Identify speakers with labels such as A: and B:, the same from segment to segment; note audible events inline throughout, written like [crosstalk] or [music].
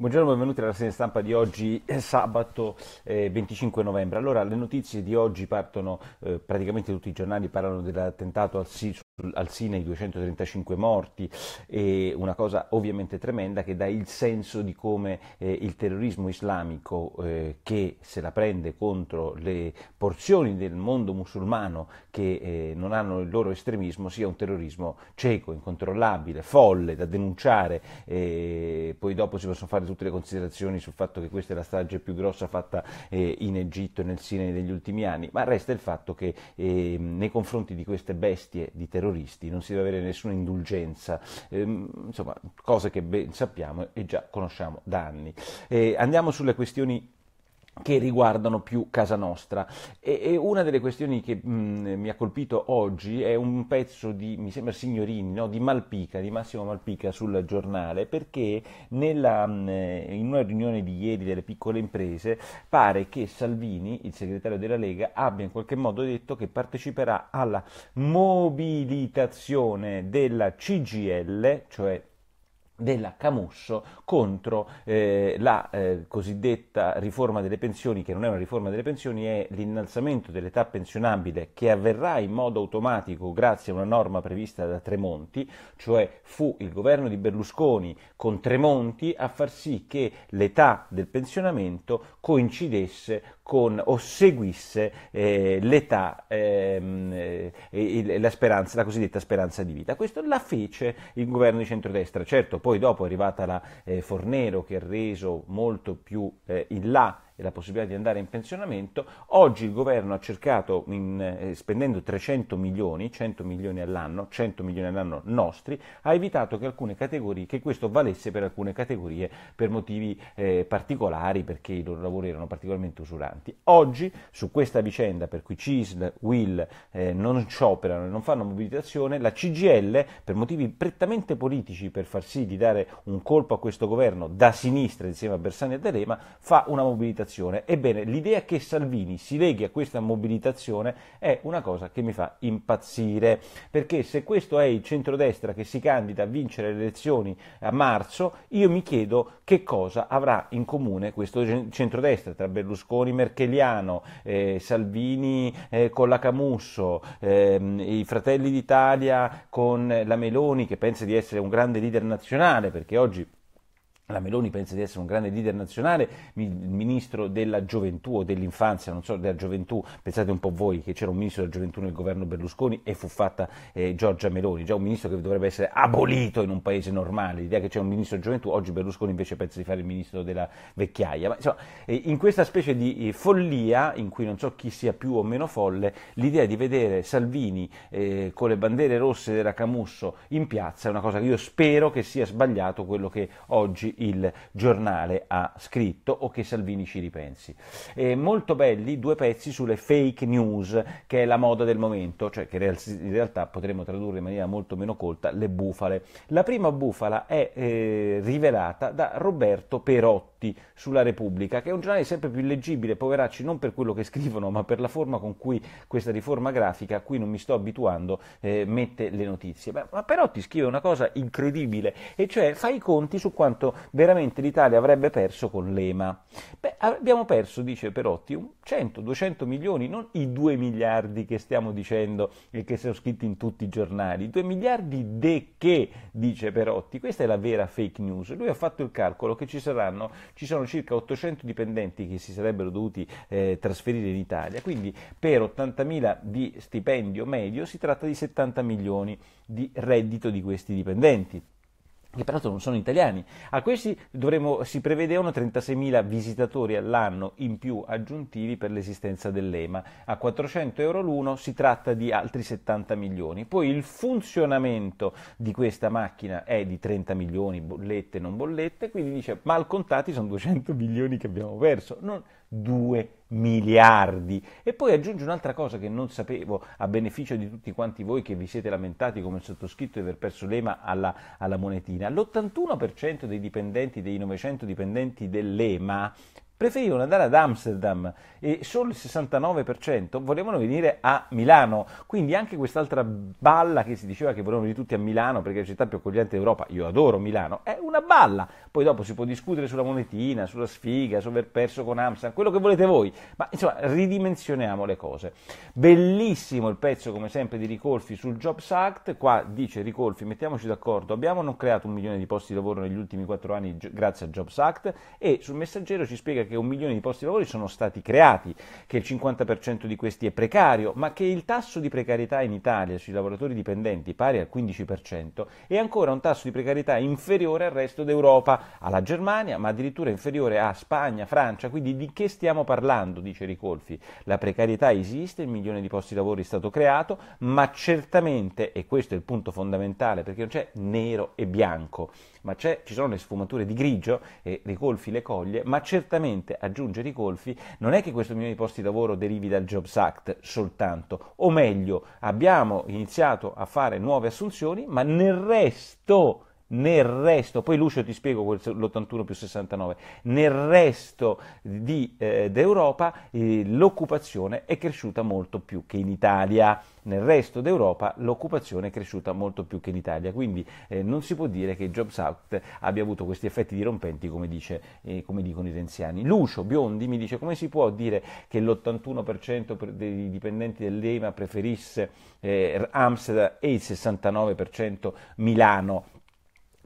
A: Buongiorno, benvenuti alla rassegna stampa di oggi, eh, sabato eh, 25 novembre. Allora, le notizie di oggi partono, eh, praticamente tutti i giornali parlano dell'attentato al SIS al Sinai 235 morti, e una cosa ovviamente tremenda che dà il senso di come eh, il terrorismo islamico eh, che se la prende contro le porzioni del mondo musulmano che eh, non hanno il loro estremismo sia un terrorismo cieco, incontrollabile, folle, da denunciare, eh, poi dopo si possono fare tutte le considerazioni sul fatto che questa è la strage più grossa fatta eh, in Egitto e nel Sinai degli ultimi anni, ma resta il fatto che ehm, nei confronti di queste bestie di terrorismo terroristi, non si deve avere nessuna indulgenza, ehm, insomma cose che ben sappiamo e già conosciamo da anni. Eh, andiamo sulle questioni che riguardano più casa nostra. E, e una delle questioni che mh, mi ha colpito oggi è un pezzo di, mi sembra Signorini, no? di Malpica, di Massimo Malpica sul giornale, perché nella, mh, in una riunione di ieri delle piccole imprese pare che Salvini, il segretario della Lega, abbia in qualche modo detto che parteciperà alla mobilitazione della CGL, cioè della Camusso contro eh, la eh, cosiddetta riforma delle pensioni, che non è una riforma delle pensioni, è l'innalzamento dell'età pensionabile che avverrà in modo automatico grazie a una norma prevista da Tremonti, cioè fu il governo di Berlusconi con Tremonti a far sì che l'età del pensionamento coincidesse con o seguisse eh, l'età, ehm, eh, la, speranza, la cosiddetta speranza di vita. Questo la fece il governo di centrodestra. Certo, poi dopo è arrivata la eh, Fornero che ha reso molto più eh, in là e la possibilità di andare in pensionamento. Oggi il governo ha cercato, in, eh, spendendo 300 milioni, 100 milioni all'anno, 100 milioni all'anno nostri, ha evitato che, alcune categorie, che questo valesse per alcune categorie per motivi eh, particolari, perché i loro lavori erano particolarmente usuranti. Oggi su questa vicenda per cui CISL, Will eh, non scioperano e non fanno mobilitazione, la CGL per motivi prettamente politici per far sì di dare un colpo a questo governo da sinistra insieme a Bersani e D'Alema fa una mobilitazione mobilitazione. Ebbene, l'idea che Salvini si leghi a questa mobilitazione è una cosa che mi fa impazzire, perché se questo è il centrodestra che si candida a vincere le elezioni a marzo, io mi chiedo che cosa avrà in comune questo centrodestra tra Berlusconi Merkeliano, eh, Salvini eh, con la Camusso, ehm, i Fratelli d'Italia con la Meloni che pensa di essere un grande leader nazionale, perché oggi la Meloni pensa di essere un grande leader nazionale, il ministro della gioventù o dell'infanzia, non so, della gioventù, pensate un po' voi che c'era un ministro della gioventù nel governo Berlusconi e fu fatta eh, Giorgia Meloni, già un ministro che dovrebbe essere abolito in un paese normale, l'idea che c'è un ministro della gioventù, oggi Berlusconi invece pensa di fare il ministro della vecchiaia, ma insomma, eh, in questa specie di eh, follia, in cui non so chi sia più o meno folle, l'idea di vedere Salvini eh, con le bandiere rosse della Camusso in piazza è una cosa che io spero che sia sbagliato quello che oggi il giornale ha scritto o che Salvini ci ripensi. E molto belli due pezzi sulle fake news, che è la moda del momento, cioè che in realtà potremmo tradurre in maniera molto meno colta le bufale. La prima bufala è eh, rivelata da Roberto Perotti sulla Repubblica, che è un giornale sempre più leggibile, poveracci, non per quello che scrivono, ma per la forma con cui questa riforma grafica, a cui non mi sto abituando, eh, mette le notizie. Beh, ma Perotti scrive una cosa incredibile, e cioè fa i conti su quanto veramente l'Italia avrebbe perso con l'EMA. Beh, abbiamo perso, dice Perotti, 100-200 milioni, non i 2 miliardi che stiamo dicendo e che sono scritti in tutti i giornali, 2 miliardi de che, dice Perotti, questa è la vera fake news. Lui ha fatto il calcolo che ci, saranno, ci sono circa 800 dipendenti che si sarebbero dovuti eh, trasferire in Italia, quindi per 80.000 di stipendio medio si tratta di 70 milioni di reddito di questi dipendenti che peraltro non sono italiani. A questi dovremo, si prevedevano 36.000 visitatori all'anno in più aggiuntivi per l'esistenza dell'EMA. A 400 euro l'uno si tratta di altri 70 milioni. Poi il funzionamento di questa macchina è di 30 milioni, bollette non bollette, quindi dice mal contati sono 200 [laughs] milioni che abbiamo perso. Non, 2 miliardi. E poi aggiungo un'altra cosa che non sapevo, a beneficio di tutti quanti voi che vi siete lamentati come sottoscritto di aver perso l'EMA alla, alla monetina. L'81% dei dipendenti, dei 900 dipendenti dell'EMA preferivano andare ad Amsterdam e solo il 69% volevano venire a Milano. Quindi anche quest'altra balla che si diceva che volevano venire tutti a Milano perché è la città più accogliente d'Europa, io adoro Milano, è una balla. Poi dopo si può discutere sulla monetina, sulla sfiga, su aver perso con Amsterdam, quello che volete voi, ma insomma ridimensioniamo le cose. Bellissimo il pezzo come sempre di Ricolfi sul Jobs Act, qua dice Ricolfi mettiamoci d'accordo, abbiamo non creato un milione di posti di lavoro negli ultimi quattro anni grazie al Jobs Act e sul messaggero ci spiega che un milione di posti di lavoro sono stati creati, che il 50% di questi è precario, ma che il tasso di precarietà in Italia sui lavoratori dipendenti pari al 15% è ancora un tasso di precarietà inferiore al resto d'Europa alla Germania, ma addirittura inferiore a Spagna, Francia. Quindi di che stiamo parlando? dice Ricolfi. La precarietà esiste, il milione di posti di lavoro è stato creato, ma certamente, e questo è il punto fondamentale, perché non c'è nero e bianco, ma ci sono le sfumature di grigio e Ricolfi le coglie, ma certamente, aggiunge Ricolfi, non è che questo milione di posti di lavoro derivi dal Jobs Act soltanto, o meglio, abbiamo iniziato a fare nuove assunzioni, ma nel resto nel resto, poi Lucio ti spiego l'81 più 69, nel resto di, eh, d'Europa eh, l'occupazione è cresciuta molto più che in Italia, nel resto d'Europa l'occupazione è cresciuta molto più che in Italia, quindi eh, non si può dire che il Jobs Act abbia avuto questi effetti dirompenti come, dice, eh, come dicono i renziani. Lucio Biondi mi dice come si può dire che l'81% dei dipendenti dell'EMA preferisse eh, Amsterdam e il 69% Milano?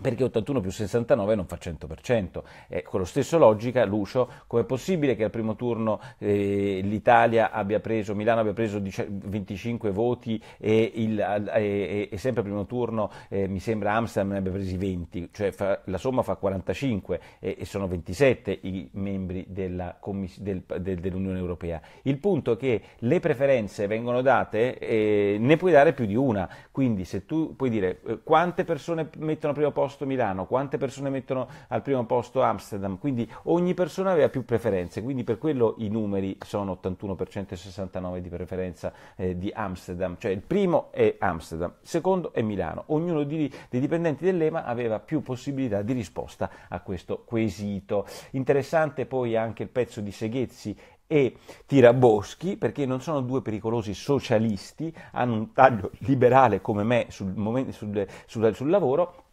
A: perché 81 più 69 non fa 100%. Eh, con la stessa logica, Lucio, com'è possibile che al primo turno eh, l'Italia abbia preso, Milano abbia preso 25 voti e, il, e, e sempre al primo turno eh, mi sembra Amsterdam ne abbia presi 20, cioè fa, la somma fa 45 e, e, sono 27 i membri della, del, del, dell'Unione Europea. Il punto è che le preferenze vengono date, eh, ne puoi dare più di una, quindi se tu puoi dire eh, quante persone mettono primo posto, posto Milano, quante persone mettono al primo posto Amsterdam, quindi ogni persona aveva più preferenze, quindi per quello i numeri sono 81% e 69% di preferenza eh, di Amsterdam, cioè il primo è Amsterdam, il secondo è Milano, ognuno di, dei dipendenti dell'EMA aveva più possibilità di risposta a questo quesito. Interessante poi anche il pezzo di Seghezzi e Tiraboschi, perché non sono due pericolosi socialisti, hanno un taglio liberale come me sul, sul, sul, sul lavoro,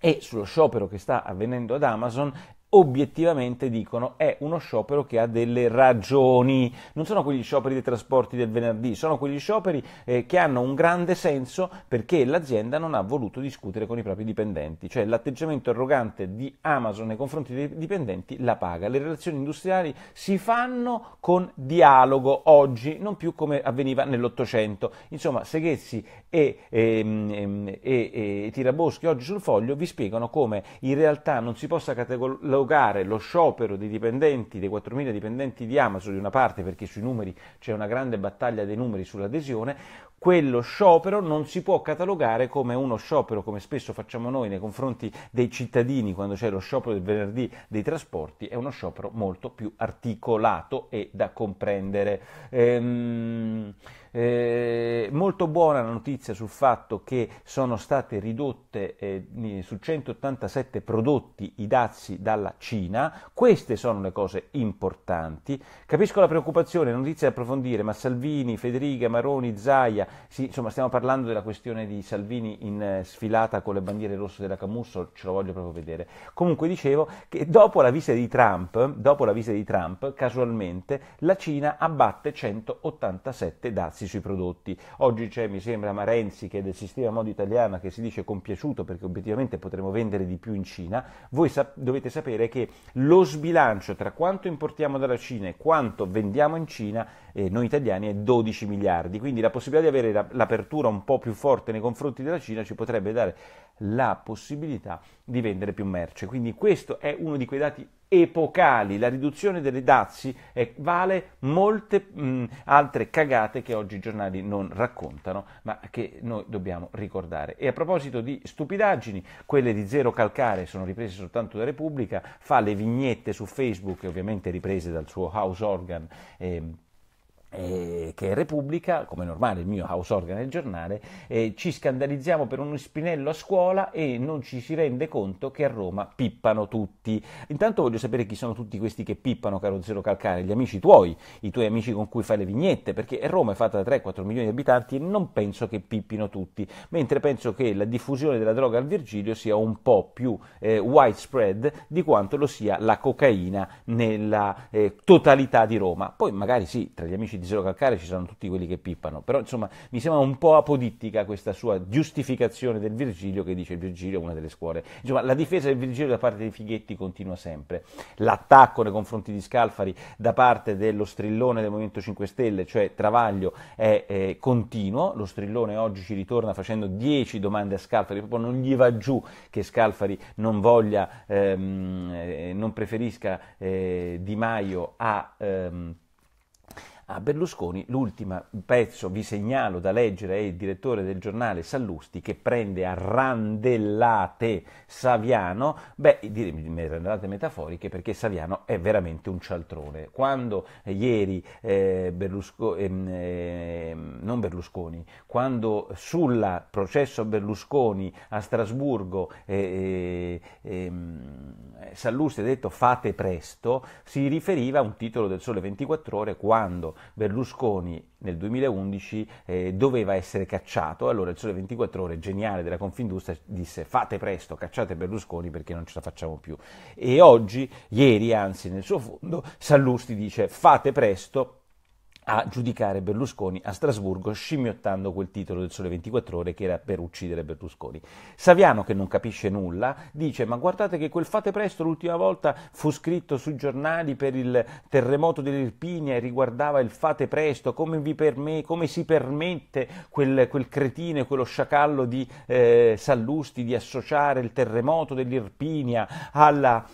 A: e sullo sciopero che sta avvenendo ad Amazon obiettivamente dicono è uno sciopero che ha delle ragioni, non sono quegli scioperi dei trasporti del venerdì, sono quegli scioperi eh, che hanno un grande senso perché l'azienda non ha voluto discutere con i propri dipendenti, cioè l'atteggiamento arrogante di Amazon nei confronti dei dipendenti la paga, le relazioni industriali si fanno con dialogo oggi, non più come avveniva nell'Ottocento, insomma Seghezzi e, e, ehm, ehm, e, e Tiraboschi oggi sul foglio vi spiegano come in realtà non si possa categorizzare catalogare lo sciopero dei dipendenti, dei 4.000 dipendenti di Amazon di una parte, perché sui numeri c'è una grande battaglia dei numeri sull'adesione, quello sciopero non si può catalogare come uno sciopero, come spesso facciamo noi nei confronti dei cittadini quando c'è lo sciopero del venerdì dei trasporti, è uno sciopero molto più articolato e da comprendere. Ehm... Eh, molto buona la notizia sul fatto che sono state ridotte eh, su 187 prodotti i dazi dalla Cina, queste sono le cose importanti. Capisco la preoccupazione, notizie da approfondire, ma Salvini, Federica, Maroni, Zaia, sì, insomma stiamo parlando della questione di Salvini in eh, sfilata con le bandiere rosse della Camusso, ce lo voglio proprio vedere. Comunque dicevo che dopo la visita di Trump, dopo la visita di Trump, casualmente, la Cina abbatte 187 dazi sui prodotti. Oggi c'è, mi sembra, Marenzi che è del sistema moda italiano che si dice compiaciuto perché obiettivamente potremo vendere di più in Cina. Voi sap- dovete sapere che lo sbilancio tra quanto importiamo dalla Cina e quanto vendiamo in Cina eh, noi italiani è 12 miliardi, quindi la possibilità di avere l'apertura un po' più forte nei confronti della Cina ci potrebbe dare la possibilità di vendere più merce. Quindi questo è uno di quei dati epocali, la riduzione delle dazi è, vale molte mh, mm, altre cagate che oggi i giornali non raccontano, ma che noi dobbiamo ricordare. E a proposito di stupidaggini, quelle di Zero Calcare sono riprese soltanto da Repubblica, fa le vignette su Facebook, ovviamente riprese dal suo house organ. Eh, eh, che è Repubblica, come normale il mio house organ del giornale, eh, ci scandalizziamo per uno spinello a scuola e non ci si rende conto che a Roma pippano tutti. Intanto voglio sapere chi sono tutti questi che pippano, caro Zero Calcare, gli amici tuoi, i tuoi amici con cui fai le vignette, perché Roma è fatta da 3-4 milioni di abitanti e non penso che pippino tutti, mentre penso che la diffusione della droga al Virgilio sia un po' più eh, widespread di quanto lo sia la cocaina nella eh, totalità di Roma. Poi magari sì, tra gli amici di Zero Calcare ci sono tutti quelli che pippano, però insomma mi sembra un po' apodittica questa sua giustificazione del Virgilio che dice il Virgilio è una delle scuole. Insomma la difesa del Virgilio da parte dei Fighetti continua sempre, l'attacco nei confronti di Scalfari da parte dello strillone del Movimento 5 Stelle, cioè Travaglio, è, è continuo, lo strillone oggi ci ritorna facendo 10 domande a Scalfari, proprio non gli va giù che Scalfari non voglia, ehm, eh, non preferisca eh, Di Maio a... Ehm, a Berlusconi. L'ultimo pezzo, vi segnalo da leggere, è il direttore del giornale Sallusti che prende a randellate Saviano, beh, randellate metaforiche perché Saviano è veramente un cialtrone. Quando ieri eh, Berlusconi... Ehm, eh, non Berlusconi, quando sul processo Berlusconi a Strasburgo eh, eh, ehm, Sallusti ha detto fate presto, si riferiva a un titolo del Sole 24 Ore quando Berlusconi nel 2011 eh, doveva essere cacciato, allora il Sole 24 Ore, geniale della Confindustria, disse fate presto, cacciate Berlusconi perché non ce la facciamo più. E oggi, ieri anzi nel suo fondo, Sallusti dice fate presto a giudicare Berlusconi a Strasburgo scimmiottando quel titolo del Sole 24 Ore che era per uccidere Berlusconi. Saviano, che non capisce nulla, dice ma guardate che quel fate presto l'ultima volta fu scritto sui giornali per il terremoto dell'Irpinia e riguardava il fate presto, come, perme, come si permette quel, quel, cretino quello sciacallo di eh, Sallusti di associare il terremoto dell'Irpinia alla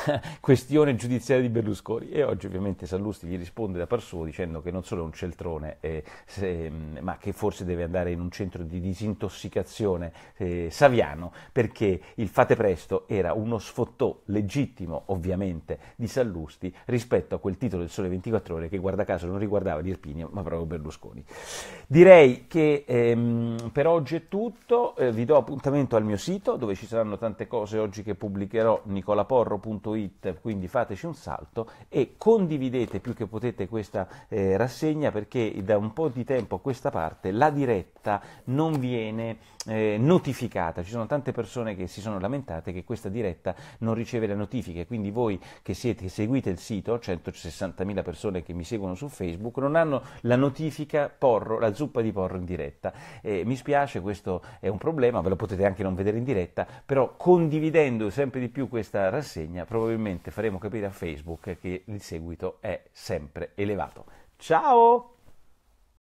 A: [laughs] questione giudiziaria di Berlusconi e oggi ovviamente Sallusti gli risponde da par suo dicendo che non solo è un celtrone eh, se, ma che forse deve andare in un centro di disintossicazione eh, saviano perché il fate presto era uno sfottò legittimo ovviamente di Sallusti rispetto a quel titolo del Sole 24 Ore che guarda caso non riguardava Di ma proprio Berlusconi. Direi che ehm, per oggi è tutto, eh, vi do appuntamento al mio sito dove ci saranno tante cose oggi che pubblicherò nicolaporro.com www.radioticino.it, quindi fateci un salto e condividete più che potete questa eh, rassegna perché da un po' di tempo a questa parte la diretta non viene eh, notificata. Ci sono tante persone che si sono lamentate che questa diretta non riceve le notifiche, quindi voi che, siete, che seguite il sito, 160.000 persone che mi seguono su Facebook, non hanno la notifica porro, la zuppa di porro in diretta. Eh, mi spiace, questo è un problema, ve lo potete anche non vedere in diretta, però condividendo sempre di più questa rassegna probabilmente faremo capire a Facebook che il seguito è sempre elevato. Ciao!